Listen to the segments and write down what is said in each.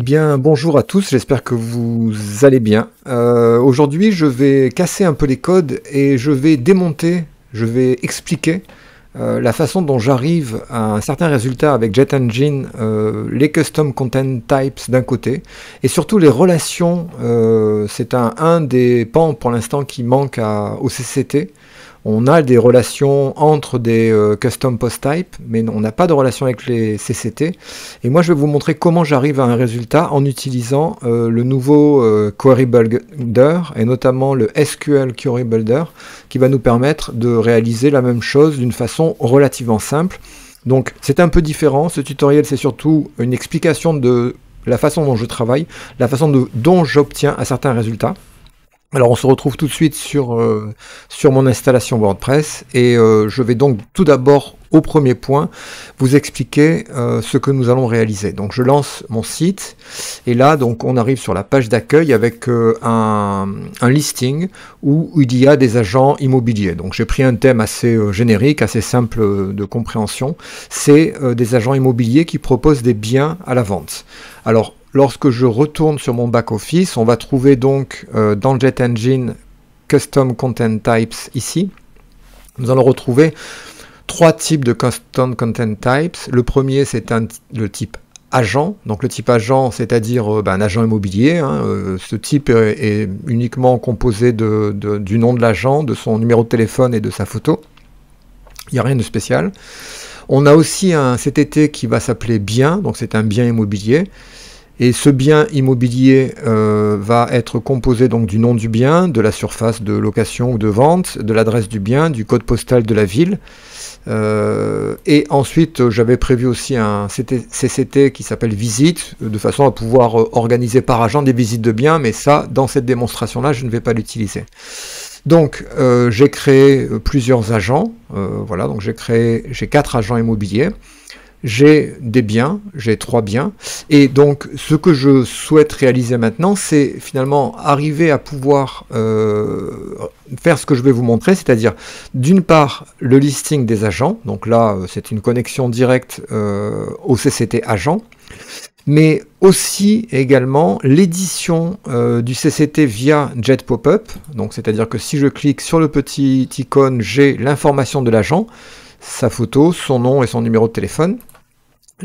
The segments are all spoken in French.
Eh bien, bonjour à tous, j'espère que vous allez bien. Euh, aujourd'hui, je vais casser un peu les codes et je vais démonter, je vais expliquer euh, la façon dont j'arrive à un certain résultat avec Jet Engine, euh, les custom content types d'un côté, et surtout les relations, c'est un, des pans pour l'instant qui manque au CCT, on a des relations entre des euh, custom post type, mais on n'a pas de relation avec les CCT. Et moi, je vais vous montrer comment j'arrive à un résultat en utilisant euh, le nouveau euh, Query Builder, et notamment le SQL Query Builder, qui va nous permettre de réaliser la même chose d'une façon relativement simple. Donc, c'est un peu différent. Ce tutoriel, c'est surtout une explication de la façon dont je travaille, la façon dont j'obtiens un certain résultat. Alors on se retrouve tout de suite sur, euh, sur mon installation WordPress et euh, je vais donc tout d'abord au premier point vous expliquer euh, ce que nous allons réaliser. Donc je lance mon site et là donc on arrive sur la page d'accueil avec un, un, listing où il y a des agents immobiliers. Donc j'ai pris un thème assez générique, assez simple de compréhension. C'est des agents immobiliers qui proposent des biens à la vente. Alors lorsque je retourne sur mon back-office, on va trouver donc dans euh, dans Jet Engine Custom Content Types ici. Nous allons retrouver trois types de Custom Content Types. Le premier, c'est le type agent. Donc le type agent, c'est-à-dire euh, ben, un agent immobilier. Hein, euh, ce type est, uniquement composé du nom de l'agent, de son numéro de téléphone et de sa photo. Il n'y a rien de spécial. On a aussi un CTT qui va s'appeler bien, donc c'est un bien immobilier. Et ce bien immobilier euh, va être composé donc du nom du bien, de la surface de location ou de vente, de l'adresse du bien, du code postal de la ville. Euh, et ensuite, j'avais prévu aussi un CCT qui s'appelle visite, euh, de façon à pouvoir organiser par agent des visites de biens, mais ça, dans cette démonstration-là, je ne vais pas l'utiliser. Donc, j'ai créé plusieurs agents. voilà, donc j'ai créé, j'ai quatre agents immobiliers j'ai des biens, j'ai trois biens, et donc ce que je souhaite réaliser maintenant, c'est finalement arriver à pouvoir euh, faire ce que je vais vous montrer, c'est-à-dire d'une part le listing des agents, donc là euh, c'est une connexion directe euh, au CCT agent, mais aussi également l'édition du CCT via Jet Pop-up, donc c'est-à-dire que si je clique sur le petit icône, j'ai l'information de l'agent, sa photo, son nom et son numéro de téléphone.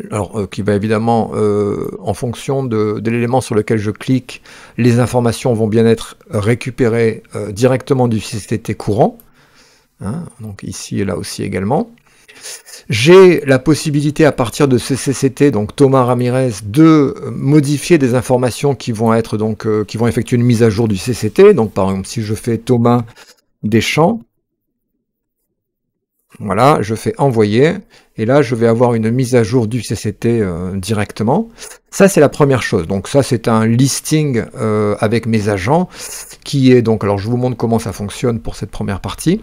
Alors, euh, qui va évidemment, euh, en fonction de, l'élément sur lequel je clique, les informations vont bien être récupérées euh, directement du CCT courant. Hein, donc ici et là aussi également. J'ai la possibilité à partir de ce CCT, donc Thomas Ramirez, de modifier des informations qui vont être donc qui vont effectuer une mise à jour du CCT. Donc par exemple, si je fais Thomas Deschamps, voilà, je fais envoyer, et là je vais avoir une mise à jour du CCT euh, directement. Ça c'est la première chose. Donc ça c'est un listing euh, avec mes agents qui est donc, alors je vous montre comment ça fonctionne pour cette première partie.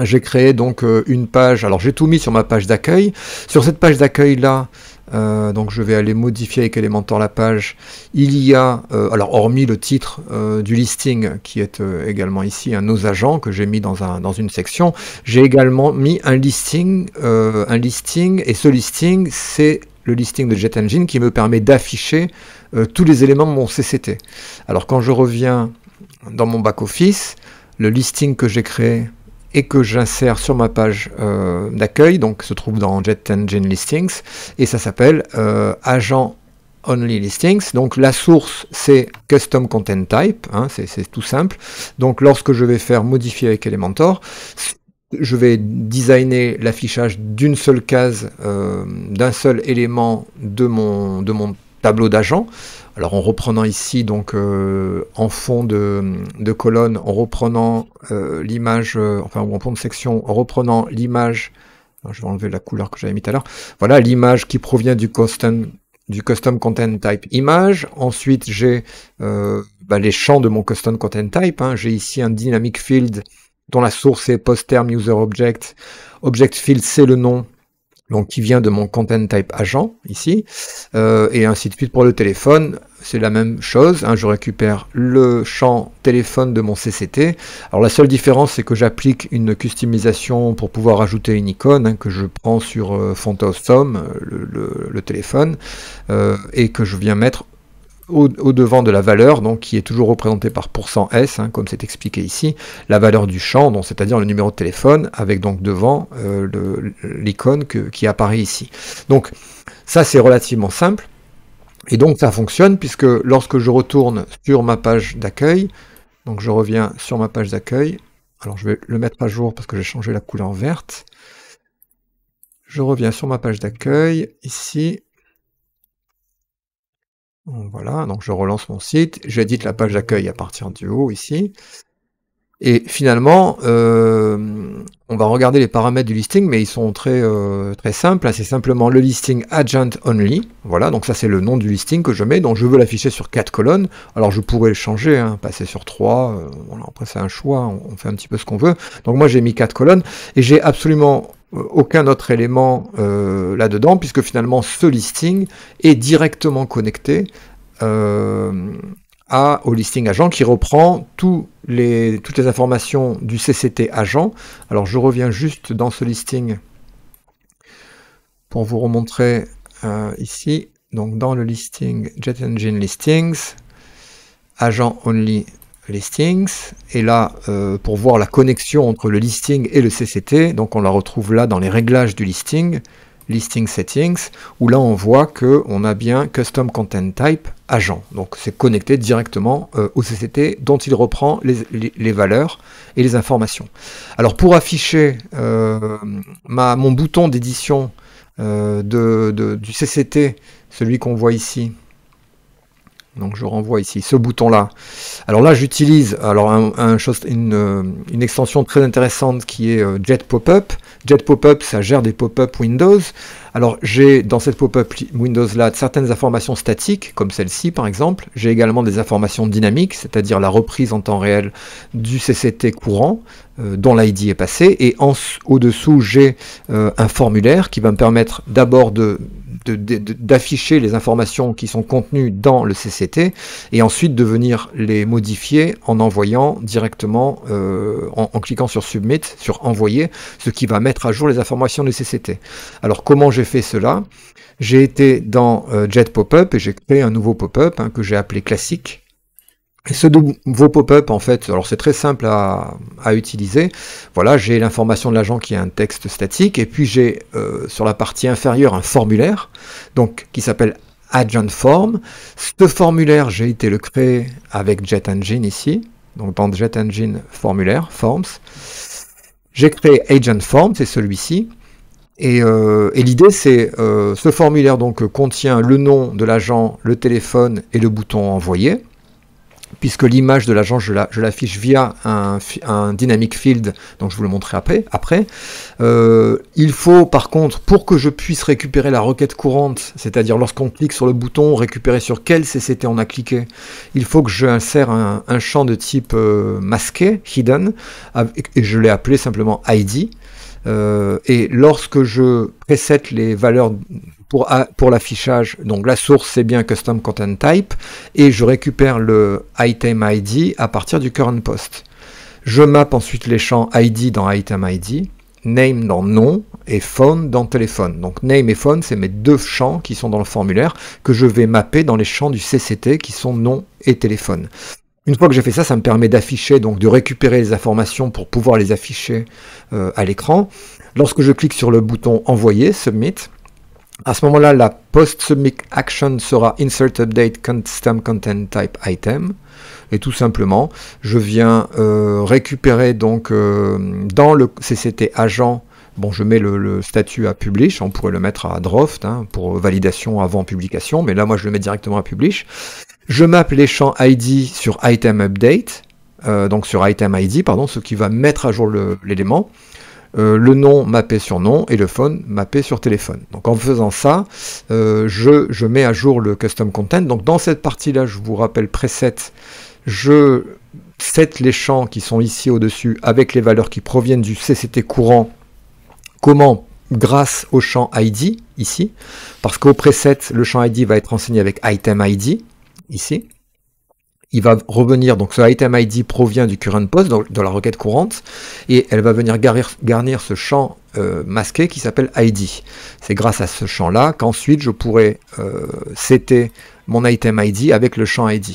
J'ai créé donc euh, une page, alors j'ai tout mis sur ma page d'accueil. Sur cette page d'accueil là, euh, donc je vais aller modifier avec Elementor la page. Il y a, euh, alors hormis le titre euh, du listing qui est également ici, un hein, nos agents que j'ai mis dans, un, dans une section, j'ai également mis un listing, un listing, et ce listing c'est le listing de Jet Engine qui me permet d'afficher tous les éléments de mon CCT. Alors quand je reviens dans mon back-office, le listing que j'ai créé et que j'insère sur ma page euh, d'accueil, donc se trouve dans Jet Engine Listings, et ça s'appelle euh, Agent Only Listings. Donc la source, c'est Custom Content Type, hein, c'est tout simple. Donc lorsque je vais faire modifier avec Elementor, je vais designer l'affichage d'une seule case, euh, d'un seul élément de mon, de mon tableau d'agent alors en reprenant ici, donc euh, en fond de, colonne, en reprenant euh, l'image, euh, enfin en fond de section, en reprenant l'image, je vais enlever la couleur que j'avais mis tout à l'heure, voilà l'image qui provient du custom, du custom content type image. Ensuite j'ai bah, les champs de mon custom content type. Hein. J'ai ici un dynamic field dont la source est post-term user object. Object field c'est le nom donc qui vient de mon content type agent ici, euh, et ainsi de suite pour le téléphone, c'est la même chose, hein, je récupère le champ téléphone de mon CCT, alors la seule différence c'est que j'applique une customisation pour pouvoir ajouter une icône hein, que je prends sur Font euh, euh, le, téléphone, et que je viens mettre au, devant de la valeur, donc qui est toujours représentée par %S, hein, comme c'est expliqué ici, la valeur du champ, c'est-à-dire le numéro de téléphone, avec donc devant euh, l'icône qui apparaît ici. Donc ça c'est relativement simple, et donc ça fonctionne, puisque lorsque je retourne sur ma page d'accueil, donc je reviens sur ma page d'accueil, alors je vais le mettre à jour parce que j'ai changé la couleur verte, je reviens sur ma page d'accueil, ici, voilà, donc je relance mon site, j'édite la page d'accueil à partir du haut ici. Et finalement, euh, on va regarder les paramètres du listing, mais ils sont très, euh, très simples. C'est simplement le listing agent only. Voilà, donc ça c'est le nom du listing que je mets. Donc je veux l'afficher sur quatre colonnes. Alors je pourrais le changer, hein, passer sur trois. Euh, après c'est un choix, on, on, fait un petit peu ce qu'on veut. Donc moi j'ai mis quatre colonnes et j'ai absolument euh, aucun autre élément euh, là-dedans, puisque finalement ce listing est directement connecté euh, au listing agent qui reprend les, toutes les informations du CCT agent. Alors je reviens juste dans ce listing pour vous remontrer ici. Donc dans le listing Jet Engine Listings, agent only listings. Et là, euh, pour voir la connexion entre le listing et le CCT, donc on la retrouve là dans les réglages du listing, listing settings, où là on voit que on a bien custom content type agent. Donc c'est connecté directement euh, au CCT dont il reprend les, les, valeurs et les informations. Alors pour afficher euh, ma, mon bouton d'édition de, du CCT, celui qu'on voit ici, donc je renvoie ici ce bouton-là. Alors là, j'utilise alors un, euh, une, extension très intéressante qui est euh, Jet Pop-up. Jet Pop-up, ça gère des pop-up Windows. Alors j'ai dans cette pop-up Windows-là certaines informations statiques, comme celle-ci par exemple. J'ai également des informations dynamiques, c'est-à-dire la reprise en temps réel du CCT courant euh, dont l'ID est passé. Et au-dessous, j'ai euh, un formulaire qui va me permettre d'abord d'afficher les informations qui sont contenues dans le CCT et ensuite de venir les modifier en envoyant directement, euh, en, en, cliquant sur Submit, sur Envoyer, ce qui va mettre à jour les informations du CCT. Alors comment j'ai fait cela, j'ai été dans euh, Jet Pop-up et j'ai créé un nouveau pop-up hein, que j'ai appelé classique. Et ce nouveau pop-up, en fait, alors c'est très simple à, utiliser. Voilà, j'ai l'information de l'agent qui est un texte statique, et puis j'ai euh, sur la partie inférieure un formulaire, donc qui s'appelle Agent Form. Ce formulaire, j'ai été le créer avec Jet Engine ici, donc dans Jet Engine Formulaire, Forms. J'ai créé Agent Form, c'est celui-ci. Euh, et, l'idée, c'est euh, ce formulaire donc contient le nom de l'agent, le téléphone et le bouton envoyer. Puisque l'image de l'agent, je, l'affiche via un, un, dynamic field, donc je vous le montrerai après. après. Euh, il faut par contre, pour que je puisse récupérer la requête courante, c'est-à-dire lorsqu'on clique sur le bouton récupérer sur quel CCT on a cliqué, il faut que j'insère un, un champ de type euh, masqué, hidden, et je l'ai appelé simplement ID. Euh, et lorsque je précède les valeurs pour, pour l'affichage, donc la source c'est bien custom content type, et je récupère le item ID à partir du current post. Je mappe ensuite les champs ID dans item ID, name dans nom et phone dans téléphone. Donc name et phone, c'est mes deux champs qui sont dans le formulaire que je vais mapper dans les champs du CCT qui sont nom et téléphone. Une fois que j'ai fait ça, ça me permet d'afficher, donc de récupérer les informations pour pouvoir les afficher euh, à l'écran. Lorsque je clique sur le bouton Envoyer, Submit, à ce moment-là, la post-submit action sera Insert Update Custom Content Type Item. Et tout simplement, je viens euh, récupérer donc euh, dans le CCT agent Bon, je mets le, statut à publish, on pourrait le mettre à draft hein, pour validation avant publication, mais là, moi, je le mets directement à publish. Je mappe les champs ID sur item update, euh, donc sur item ID, pardon, ce qui va mettre à jour l'élément. Euh, le nom mappé sur nom et le phone mappé sur téléphone. Donc en faisant ça, euh, je, je, mets à jour le custom content. Donc dans cette partie-là, je vous rappelle preset, je set les champs qui sont ici au-dessus avec les valeurs qui proviennent du CCT courant. Comment Grâce au champ ID ici, parce qu'au preset, le champ ID va être renseigné avec item ID ici. Il va revenir, donc ce item ID provient du current post, donc de la requête courante, et elle va venir garnir, ce champ euh, masqué qui s'appelle ID. C'est grâce à ce champ-là qu'ensuite je pourrai euh, setter mon item ID avec le champ ID.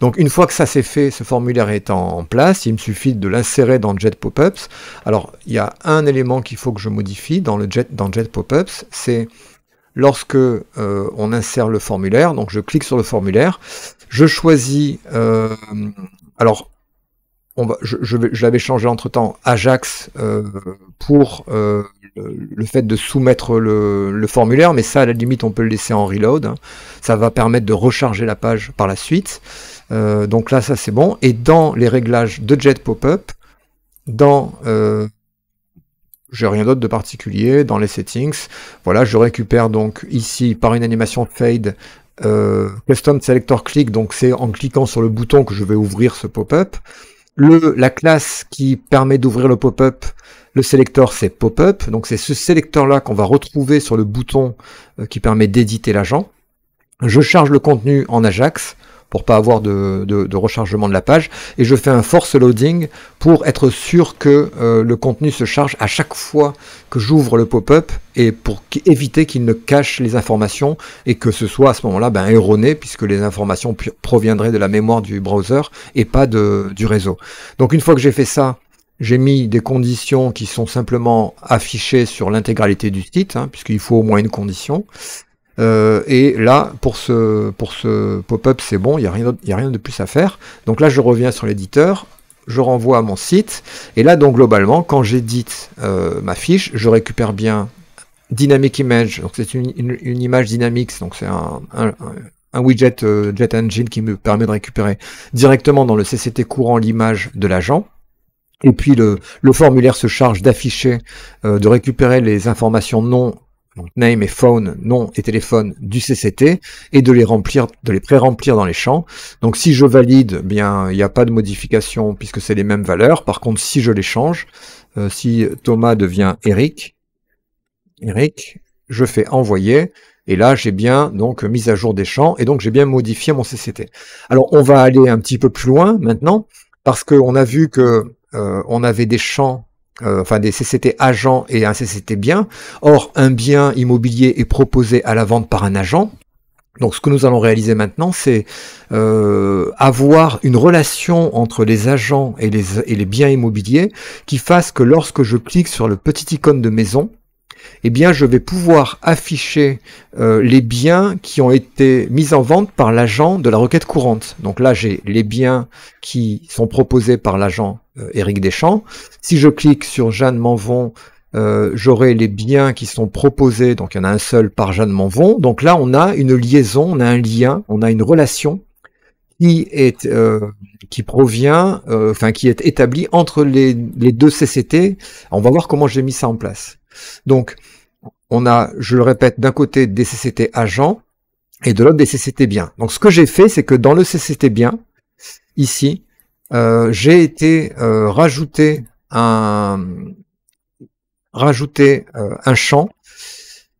Donc une fois que ça c'est fait, ce formulaire est en place, il me suffit de l'insérer dans Jet Popups. Alors il y a un élément qu'il faut que je modifie dans le Jet, dans Jet Popups, c'est lorsque euh, on insère le formulaire. Donc je clique sur le formulaire, je choisis. Euh, alors on va, je, l'avais changé entre temps Ajax euh, pour le, fait de soumettre le, formulaire, mais ça à la limite on peut le laisser en reload. Hein. Ça va permettre de recharger la page par la suite. donc là ça c'est bon. Et dans les réglages de Jet Pop-up, dans j'ai rien d'autre de particulier dans les settings. Voilà, je récupère donc ici par une animation fade euh, custom selector click, donc c'est en cliquant sur le bouton que je vais ouvrir ce pop-up. Le, la classe qui permet d'ouvrir le pop-up, le sélecteur, c'est pop-up, donc c'est ce sélecteur là qu'on va retrouver sur le bouton euh, qui permet d'éditer l'agent. Je charge le contenu en Ajax, pour pas avoir de, rechargement de la page. Et je fais un force loading pour être sûr que euh, le contenu se charge à chaque fois que j'ouvre le pop-up et pour éviter qu'il ne cache les informations et que ce soit à ce moment-là ben, erroné puisque les informations proviendraient de la mémoire du browser et pas de, du réseau. Donc une fois que j'ai fait ça, j'ai mis des conditions qui sont simplement affichées sur l'intégralité du site, hein, puisqu'il faut au moins une condition. Euh, et là, pour ce, pour ce pop-up, c'est bon, il n'y a, rien a rien de plus à faire. Donc là, je reviens sur l'éditeur, je renvoie à mon site. Et là, donc globalement, quand j'édite euh, ma fiche, je récupère bien Dynamic Image. Donc c'est une, image dynamique, donc c'est un, widget euh, Jet Engine qui me permet de récupérer directement dans le CCT courant l'image de l'agent. Et puis le, le, formulaire se charge d'afficher, euh, de récupérer les informations non donc name et phone, nom et téléphone du CCT, et de les remplir, de les pré-remplir dans les champs. Donc si je valide, eh bien il n'y a pas de modification puisque c'est les mêmes valeurs. Par contre, si je les change, euh, si Thomas devient Eric, Eric, je fais envoyer. Et là, j'ai bien donc mise à jour des champs et donc j'ai bien modifié mon CCT. Alors, on va aller un petit peu plus loin maintenant parce qu'on a vu que euh, on avait des champs euh, enfin des CCT agents et un CCT bien. Or, un bien immobilier est proposé à la vente par un agent. Donc ce que nous allons réaliser maintenant, c'est euh, avoir une relation entre les agents et les, et les biens immobiliers qui fasse que lorsque je clique sur le petit icône de maison, eh bien, je vais pouvoir afficher euh, les biens qui ont été mis en vente par l'agent de la requête courante. Donc là, j'ai les biens qui sont proposés par l'agent euh, Éric Deschamps. Si je clique sur Jeanne Manvon, euh, j'aurai les biens qui sont proposés, donc il y en a un seul par Jeanne Manvon. Donc là, on a une liaison, on a un lien, on a une relation qui est qui provient, enfin qui est établie entre les, deux CCT. on va voir comment j'ai mis ça en place. Donc, on a, je le répète, d'un côté des CCT agents et de l'autre des CCT bien. Donc, ce que j'ai fait, c'est que dans le CCT bien, ici, euh, j'ai été euh, rajouté un rajouter euh, un champ.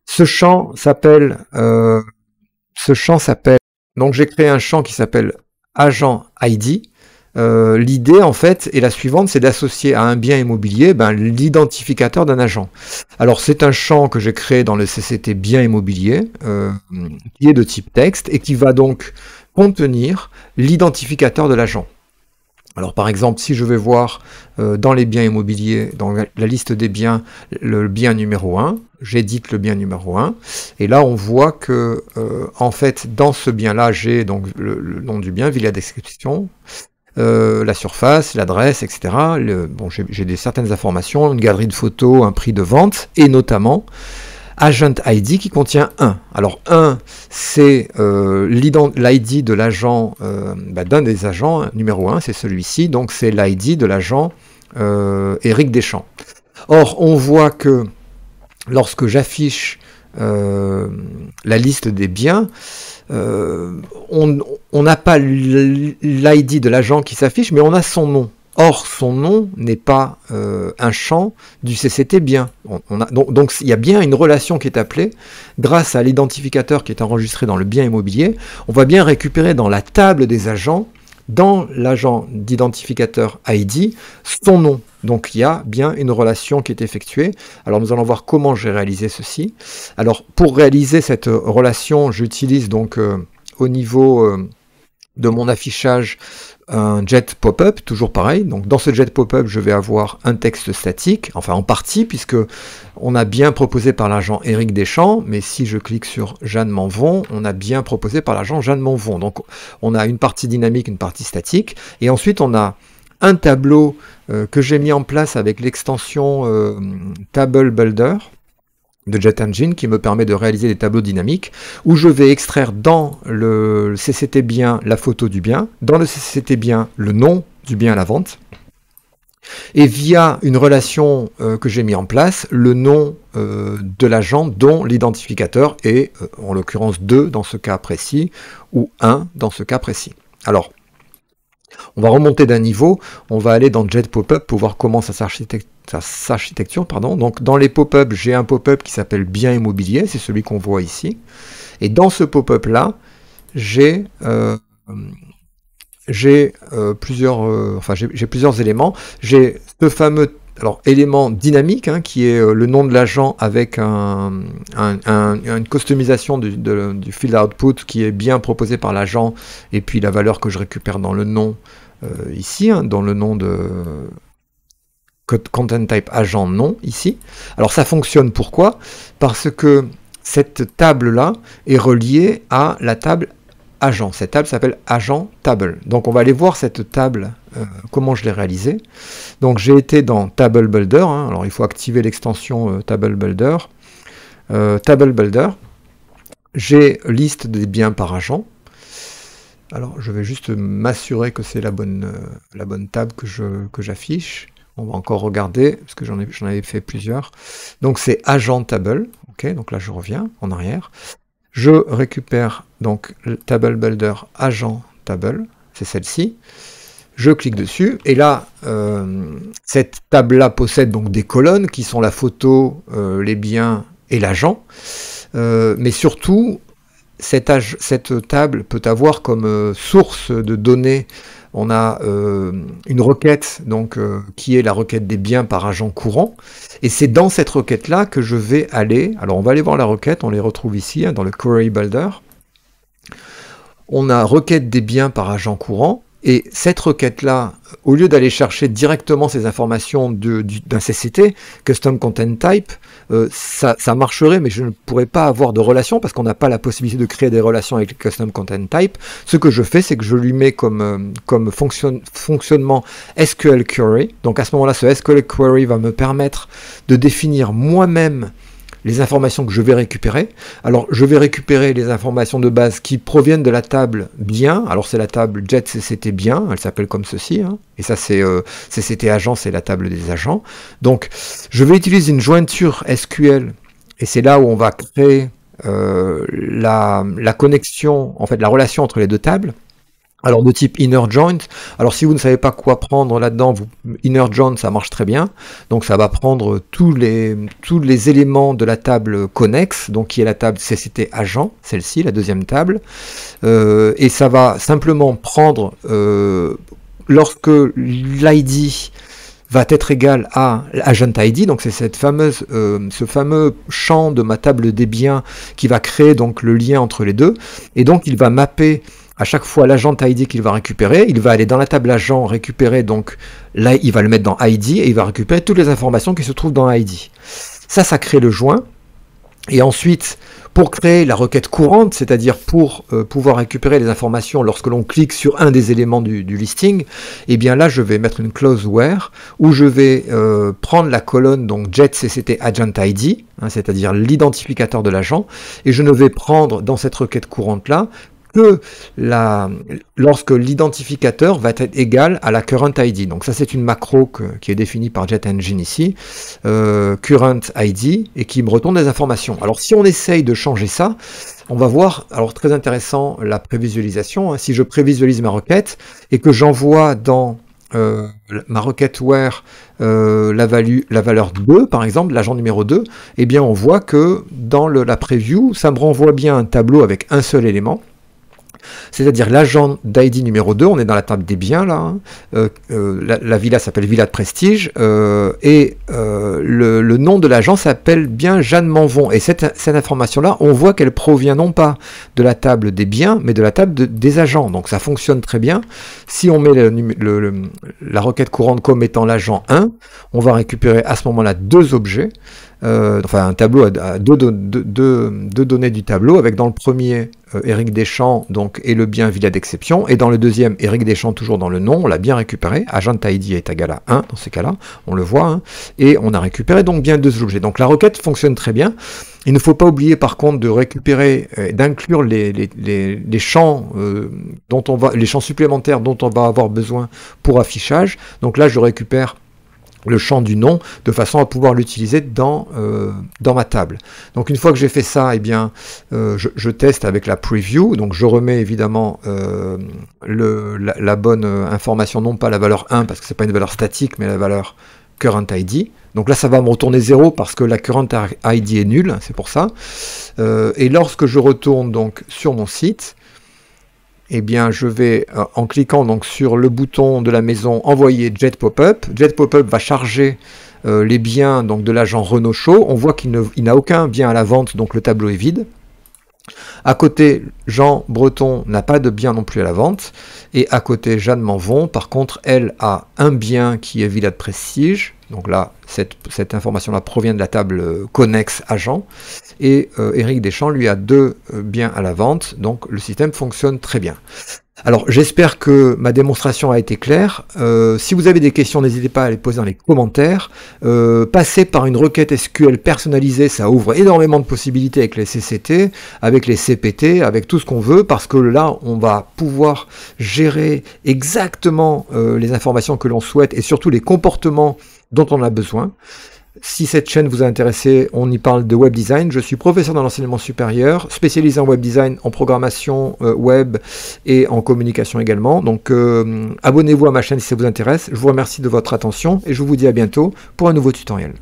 Ce champ s'appelle ce champ s'appelle donc j'ai créé un champ qui s'appelle agent ID euh, l'idée en fait est la suivante, c'est d'associer à un bien immobilier ben, l'identificateur d'un agent. Alors c'est un champ que j'ai créé dans le CCT bien immobilier, euh, qui est de type texte et qui va donc contenir l'identificateur de l'agent. Alors par exemple, si je vais voir euh, dans les biens immobiliers, dans la liste des biens, le bien numéro 1, j'édite le bien numéro 1, et là on voit que en fait dans ce bien-là, j'ai donc le, nom du bien, via description, euh, la surface, l'adresse, etc. bon, j'ai des certaines informations, une galerie de photos, un prix de vente, et notamment Agent ID qui contient 1. Alors 1, c'est euh, l'ID de l'agent, euh, bah, d'un des agents, hein, numéro 1, c'est celui-ci, donc c'est l'ID de l'agent Eric Deschamps. Or, on voit que lorsque j'affiche la liste des biens, on, on n'a pas l'ID de l'agent qui s'affiche, mais on a son nom. Or, son nom n'est pas euh, un champ du CCT bien. On, a, donc, il y a bien une relation qui est appelée. Grâce à l'identificateur qui est enregistré dans le bien immobilier, on va bien récupérer dans la table des agents, dans l'agent d'identificateur ID, son nom. Donc il y a bien une relation qui est effectuée. Alors nous allons voir comment j'ai réalisé ceci. Alors pour réaliser cette relation, j'utilise donc euh, au niveau... Euh, de mon affichage un jet pop-up, toujours pareil. Donc dans ce jet pop-up, je vais avoir un texte statique, enfin en partie, puisque on a bien proposé par l'agent Eric Deschamps, mais si je clique sur Jeanne Manvon, on a bien proposé par l'agent Jeanne Manvon. Donc on a une partie dynamique, une partie statique, et ensuite on a un tableau euh, que j'ai mis en place avec l'extension euh, Table Builder, de Jet Engine qui me permet de réaliser des tableaux dynamiques où je vais extraire dans le CCT bien la photo du bien, dans le CCT bien le nom du bien à la vente. Et via une relation euh, que j'ai mis en place, le nom euh, de l'agent dont l'identificateur est euh, en l'occurrence 2 dans ce cas précis ou 1 dans ce cas précis. Alors, on va remonter d'un niveau, on va aller dans Jet Pop-up pour voir comment ça s'architecte sa, architecture, pardon. Donc dans les pop-up, j'ai un pop-up qui s'appelle bien immobilier, c'est celui qu'on voit ici. Et dans ce pop-up là, j'ai euh, j'ai euh, plusieurs, euh, enfin j'ai plusieurs éléments. J'ai ce fameux alors élément dynamique hein, qui est le nom de l'agent avec un, une customisation du, field output qui est bien proposé par l'agent et puis la valeur que je récupère dans le nom ici, hein, dans le nom de content type agent non ici. Alors ça fonctionne pourquoi Parce que cette table-là est reliée à la table agent. Cette table s'appelle agent table. Donc on va aller voir cette table, euh, comment je l'ai réalisée. Donc j'ai été dans table builder. Hein. Alors il faut activer l'extension euh, table builder. Euh, table builder. J'ai liste des biens par agent. Alors je vais juste m'assurer que c'est la bonne, la bonne table que j'affiche. On va encore regarder, parce que j'en avais fait plusieurs. Donc c'est agent table. OK, donc là je reviens en arrière. Je récupère donc le table builder agent table. C'est celle-ci. Je clique dessus et là, euh, cette table-là possède donc des colonnes qui sont la photo, euh, les biens et l'agent. Euh, mais surtout, cette, table peut avoir comme source de données on a euh, une requête donc, euh, qui est la requête des biens par agent courant. Et c'est dans cette requête-là que je vais aller. Alors on va aller voir la requête, on les retrouve ici hein, dans le Query Builder. On a requête des biens par agent courant. Et cette requête-là, au lieu d'aller chercher directement ces informations d'un CCT, Custom Content Type, euh, ça, marcherait, mais je ne pourrais pas avoir de relation parce qu'on n'a pas la possibilité de créer des relations avec le Custom Content Type. Ce que je fais, c'est que je lui mets comme, euh, comme fonctionnement SQL Query. Donc à ce moment-là, ce SQL Query va me permettre de définir moi-même les informations que je vais récupérer. Alors, je vais récupérer les informations de base qui proviennent de la table bien. Alors, c'est la table jet bien, elle s'appelle comme ceci. Hein. Et ça, c'est euh, CCT agent, c'est la table des agents. Donc, je vais utiliser une jointure SQL. Et c'est là où on va créer euh, la connexion, en fait, la relation entre les deux tables alors de type inner joint. Alors si vous ne savez pas quoi prendre là-dedans, vous, inner joint ça marche très bien. Donc ça va prendre tous les, tous les éléments de la table connexe, donc qui est la table CCT agent, celle-ci, la deuxième table. Euh, et ça va simplement prendre euh, lorsque l'ID va être égal à agent ID, donc c'est cette fameuse, euh, ce fameux champ de ma table des biens qui va créer donc le lien entre les deux, et donc il va mapper à chaque fois l'agent ID qu'il va récupérer, il va aller dans la table agent, récupérer donc, là il va le mettre dans ID et il va récupérer toutes les informations qui se trouvent dans ID. Ça, ça crée le joint. Et ensuite, pour créer la requête courante, c'est-à-dire pour euh, pouvoir récupérer les informations lorsque l'on clique sur un des éléments du, listing, eh bien là je vais mettre une clause where où je vais euh, prendre la colonne donc JetCCT Agent ID, hein, c'est-à-dire l'identificateur de l'agent, et je ne vais prendre dans cette requête courante là que lorsque l'identificateur va être égal à la current ID. Donc ça c'est une macro qui est définie par JetEngine ici, euh, current ID, et qui me retourne des informations. Alors si on essaye de changer ça, on va voir, alors très intéressant la prévisualisation, hein. si je prévisualise ma requête et que j'envoie dans euh, ma requête where euh, la, valeur 2, par exemple, l'agent numéro 2, eh bien on voit que dans la preview, ça me renvoie bien un tableau avec un seul élément, c'est-à-dire l'agent d'ID numéro 2, on est dans la table des biens là, hein, euh, euh, la, villa s'appelle Villa de Prestige, euh, et le, nom de l'agent s'appelle bien Jeanne Manvon, et cette, information-là, on voit qu'elle provient non pas de la table des biens, mais de la table des agents, donc ça fonctionne très bien. Si on met la requête courante comme étant l'agent 1, on va récupérer à ce moment-là deux objets, euh, enfin un tableau à deux, données du tableau, avec dans le premier Eric euh, Deschamps donc, et le bien Villa d'exception, et dans le deuxième Eric Deschamps toujours dans le nom, on l'a bien récupéré, agent Taïdi est égal à 1 dans ces cas-là, on le voit, hein, et on a récupéré donc bien deux objets. Donc la requête fonctionne très bien. Il ne faut pas oublier par contre de récupérer, euh, d'inclure les, champs dont on va, les champs supplémentaires dont on va avoir besoin pour affichage. Donc là je récupère le champ du nom de façon à pouvoir l'utiliser euh, dans, ma table. Donc une fois que j'ai fait ça, eh bien, euh, je, teste avec la preview. Donc je remets évidemment euh, la, bonne information, non pas la valeur 1 parce que ce n'est pas une valeur statique, mais la valeur current ID. Donc là, ça va me retourner 0 parce que la current ID est nulle, c'est pour ça. et lorsque je retourne donc sur mon site, eh bien, je vais, euh, en cliquant donc sur le bouton de la maison, envoyer Jet Pop-up. Jet Pop-up va charger euh, les biens donc, de l'agent Renaud Chaud. On voit qu'il n'a aucun bien à la vente, donc le tableau est vide. À côté, Jean Breton n'a pas de bien non plus à la vente. Et à côté, Jeanne Manvon, par contre, elle a un bien qui est Villa de Prestige. Donc là, cette, information-là provient de la table euh, connex agent. Et Eric euh, Deschamps, lui, a deux euh, biens à la vente. Donc le système fonctionne très bien. Alors j'espère que ma démonstration a été claire. si vous avez des questions, n'hésitez pas à les poser dans les commentaires. Euh, passer par une requête SQL personnalisée, ça ouvre énormément de possibilités avec les CCT, avec les CPT, avec tout ce qu'on veut, parce que là, on va pouvoir gérer exactement les informations que l'on souhaite et surtout les comportements dont on a besoin. Si cette chaîne vous a intéressé, on y parle de web design. Je suis professeur dans l'enseignement supérieur, spécialisé en web design, en programmation euh, web et en communication également. Donc euh, abonnez-vous à ma chaîne si ça vous intéresse. Je vous remercie de votre attention et je vous dis à bientôt pour un nouveau tutoriel.